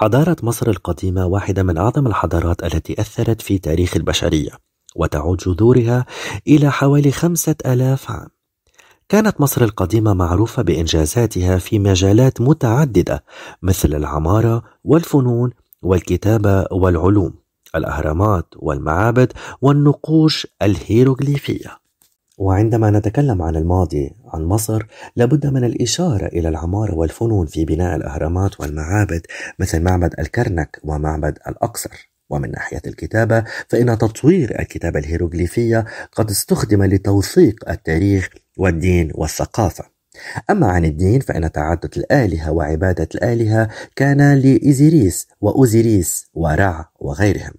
حضارة مصر القديمة واحدة من أعظم الحضارات التي أثرت في تاريخ البشرية وتعود جذورها إلى حوالي خمسة ألاف عام كانت مصر القديمة معروفة بإنجازاتها في مجالات متعددة مثل العمارة والفنون والكتابة والعلوم الأهرامات والمعابد والنقوش الهيروغليفية وعندما نتكلم عن الماضي عن مصر لابد من الإشارة إلى العمارة والفنون في بناء الأهرامات والمعابد مثل معبد الكرنك ومعبد الأقصر ومن ناحية الكتابة فإن تطوير الكتابة الهيروغليفية قد استخدم لتوثيق التاريخ والدين والثقافة أما عن الدين فإن تعدد الآلهة وعبادة الآلهة كان لإزيريس وأوزيريس ورع وغيرهم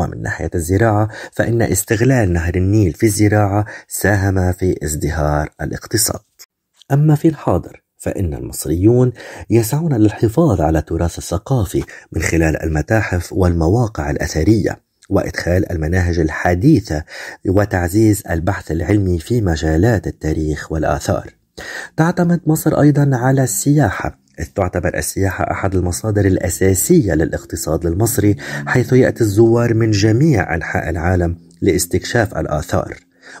ومن ناحية الزراعة فإن استغلال نهر النيل في الزراعة ساهم في ازدهار الاقتصاد. أما في الحاضر فإن المصريون يسعون للحفاظ على التراث الثقافي من خلال المتاحف والمواقع الأثرية وإدخال المناهج الحديثة وتعزيز البحث العلمي في مجالات التاريخ والآثار. تعتمد مصر أيضا على السياحة إذ تعتبر السياحة أحد المصادر الأساسية للاقتصاد المصري حيث يأتي الزوار من جميع أنحاء العالم لاستكشاف الآثار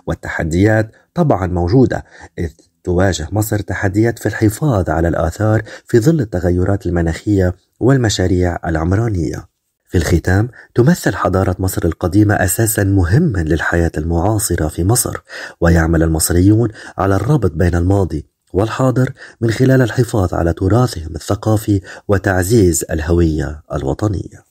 والتحديات طبعا موجودة إذ تواجه مصر تحديات في الحفاظ على الآثار في ظل التغيرات المناخية والمشاريع العمرانية في الختام تمثل حضارة مصر القديمة أساسا مهما للحياة المعاصرة في مصر ويعمل المصريون على الربط بين الماضي والحاضر من خلال الحفاظ على تراثهم الثقافي وتعزيز الهوية الوطنية